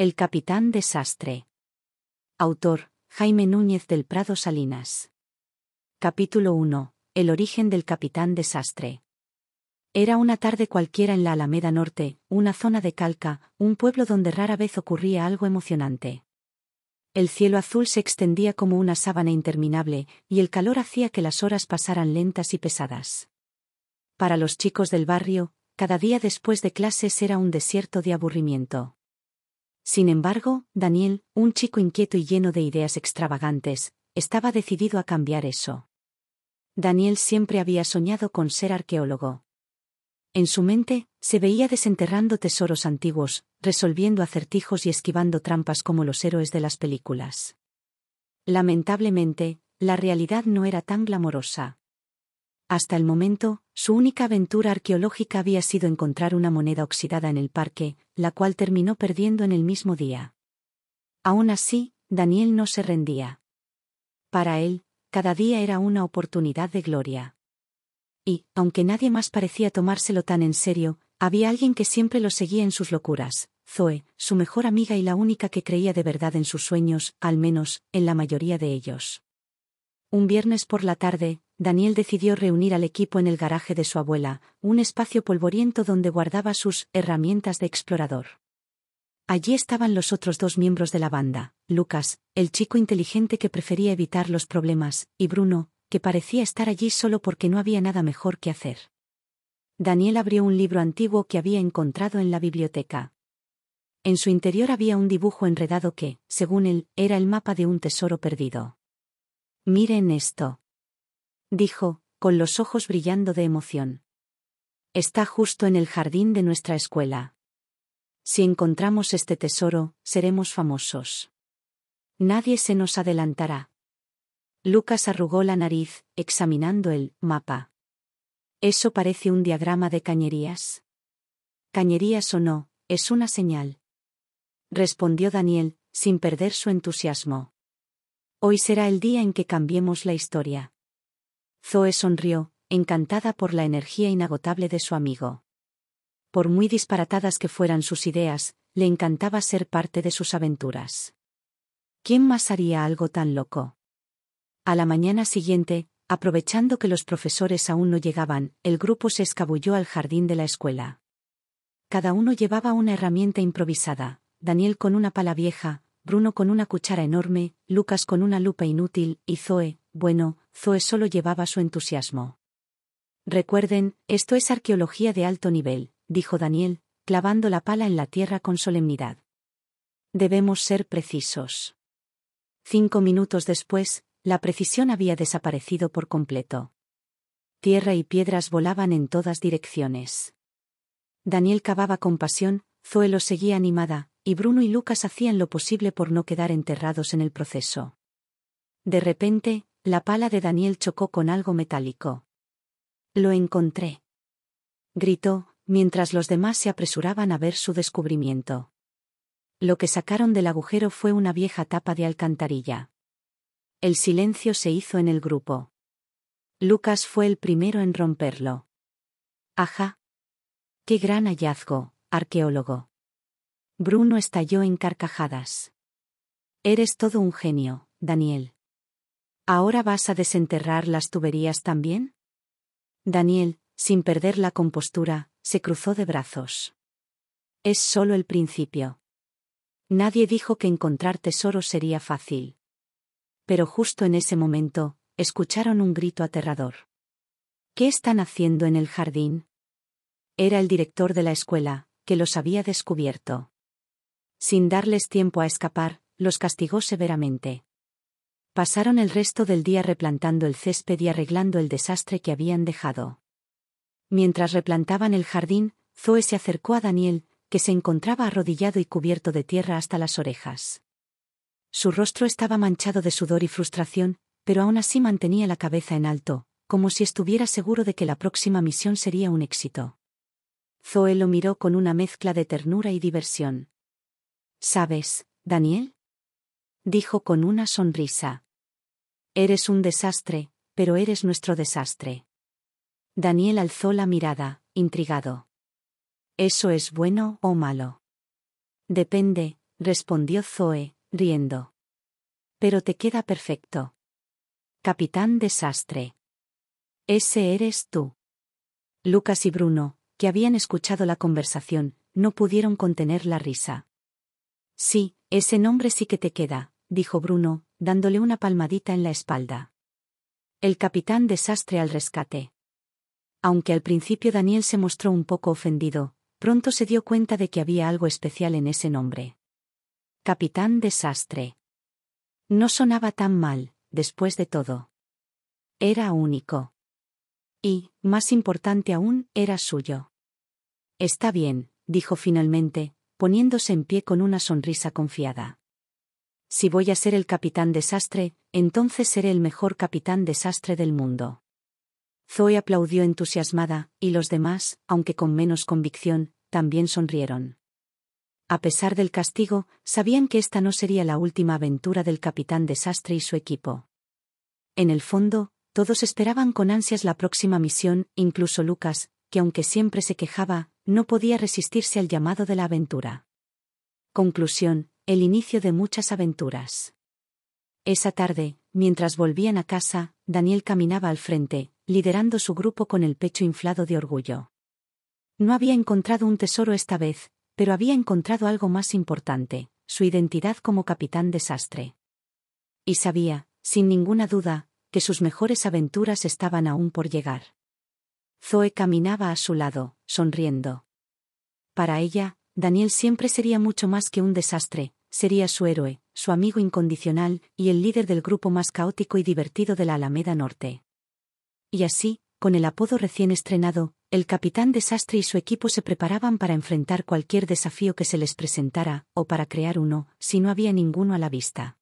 El capitán desastre. Autor, Jaime Núñez del Prado Salinas. Capítulo 1. El origen del capitán desastre. Era una tarde cualquiera en la Alameda Norte, una zona de Calca, un pueblo donde rara vez ocurría algo emocionante. El cielo azul se extendía como una sábana interminable, y el calor hacía que las horas pasaran lentas y pesadas. Para los chicos del barrio, cada día después de clases era un desierto de aburrimiento. Sin embargo, Daniel, un chico inquieto y lleno de ideas extravagantes, estaba decidido a cambiar eso. Daniel siempre había soñado con ser arqueólogo. En su mente, se veía desenterrando tesoros antiguos, resolviendo acertijos y esquivando trampas como los héroes de las películas. Lamentablemente, la realidad no era tan glamorosa. Hasta el momento, su única aventura arqueológica había sido encontrar una moneda oxidada en el parque, la cual terminó perdiendo en el mismo día. Aún así, Daniel no se rendía. Para él, cada día era una oportunidad de gloria. Y, aunque nadie más parecía tomárselo tan en serio, había alguien que siempre lo seguía en sus locuras, Zoe, su mejor amiga y la única que creía de verdad en sus sueños, al menos, en la mayoría de ellos. Un viernes por la tarde, Daniel decidió reunir al equipo en el garaje de su abuela, un espacio polvoriento donde guardaba sus herramientas de explorador. Allí estaban los otros dos miembros de la banda, Lucas, el chico inteligente que prefería evitar los problemas, y Bruno, que parecía estar allí solo porque no había nada mejor que hacer. Daniel abrió un libro antiguo que había encontrado en la biblioteca. En su interior había un dibujo enredado que, según él, era el mapa de un tesoro perdido. Miren esto dijo, con los ojos brillando de emoción. Está justo en el jardín de nuestra escuela. Si encontramos este tesoro, seremos famosos. Nadie se nos adelantará. Lucas arrugó la nariz, examinando el mapa. Eso parece un diagrama de cañerías. Cañerías o no, es una señal. Respondió Daniel, sin perder su entusiasmo. Hoy será el día en que cambiemos la historia. Zoe sonrió, encantada por la energía inagotable de su amigo. Por muy disparatadas que fueran sus ideas, le encantaba ser parte de sus aventuras. ¿Quién más haría algo tan loco? A la mañana siguiente, aprovechando que los profesores aún no llegaban, el grupo se escabulló al jardín de la escuela. Cada uno llevaba una herramienta improvisada, Daniel con una pala vieja, Bruno con una cuchara enorme, Lucas con una lupa inútil, y Zoe, bueno, Zoe solo llevaba su entusiasmo. Recuerden, esto es arqueología de alto nivel, dijo Daniel, clavando la pala en la tierra con solemnidad. Debemos ser precisos. Cinco minutos después, la precisión había desaparecido por completo. Tierra y piedras volaban en todas direcciones. Daniel cavaba con pasión, Zoe lo seguía animada, y Bruno y Lucas hacían lo posible por no quedar enterrados en el proceso. De repente, la pala de Daniel chocó con algo metálico. Lo encontré. Gritó, mientras los demás se apresuraban a ver su descubrimiento. Lo que sacaron del agujero fue una vieja tapa de alcantarilla. El silencio se hizo en el grupo. Lucas fue el primero en romperlo. Ajá. Qué gran hallazgo, arqueólogo. Bruno estalló en carcajadas. Eres todo un genio, Daniel. ¿Ahora vas a desenterrar las tuberías también? Daniel, sin perder la compostura, se cruzó de brazos. Es solo el principio. Nadie dijo que encontrar tesoros sería fácil. Pero justo en ese momento, escucharon un grito aterrador. ¿Qué están haciendo en el jardín? Era el director de la escuela, que los había descubierto. Sin darles tiempo a escapar, los castigó severamente. Pasaron el resto del día replantando el césped y arreglando el desastre que habían dejado. Mientras replantaban el jardín, Zoe se acercó a Daniel, que se encontraba arrodillado y cubierto de tierra hasta las orejas. Su rostro estaba manchado de sudor y frustración, pero aún así mantenía la cabeza en alto, como si estuviera seguro de que la próxima misión sería un éxito. Zoe lo miró con una mezcla de ternura y diversión. ¿Sabes, Daniel? dijo con una sonrisa. Eres un desastre, pero eres nuestro desastre. Daniel alzó la mirada, intrigado. ¿Eso es bueno o malo? Depende, respondió Zoe, riendo. Pero te queda perfecto. Capitán Desastre. Ese eres tú. Lucas y Bruno, que habían escuchado la conversación, no pudieron contener la risa. Sí, ese nombre sí que te queda, dijo Bruno, dándole una palmadita en la espalda. El capitán desastre al rescate. Aunque al principio Daniel se mostró un poco ofendido, pronto se dio cuenta de que había algo especial en ese nombre. Capitán desastre. No sonaba tan mal, después de todo. Era único. Y, más importante aún, era suyo. Está bien, dijo finalmente, poniéndose en pie con una sonrisa confiada si voy a ser el capitán desastre, entonces seré el mejor capitán desastre del mundo. Zoe aplaudió entusiasmada, y los demás, aunque con menos convicción, también sonrieron. A pesar del castigo, sabían que esta no sería la última aventura del capitán desastre y su equipo. En el fondo, todos esperaban con ansias la próxima misión, incluso Lucas, que aunque siempre se quejaba, no podía resistirse al llamado de la aventura. Conclusión, el inicio de muchas aventuras. Esa tarde, mientras volvían a casa, Daniel caminaba al frente, liderando su grupo con el pecho inflado de orgullo. No había encontrado un tesoro esta vez, pero había encontrado algo más importante, su identidad como capitán desastre. Y sabía, sin ninguna duda, que sus mejores aventuras estaban aún por llegar. Zoe caminaba a su lado, sonriendo. Para ella, Daniel siempre sería mucho más que un desastre, sería su héroe, su amigo incondicional y el líder del grupo más caótico y divertido de la Alameda Norte. Y así, con el apodo recién estrenado, el capitán desastre y su equipo se preparaban para enfrentar cualquier desafío que se les presentara, o para crear uno, si no había ninguno a la vista.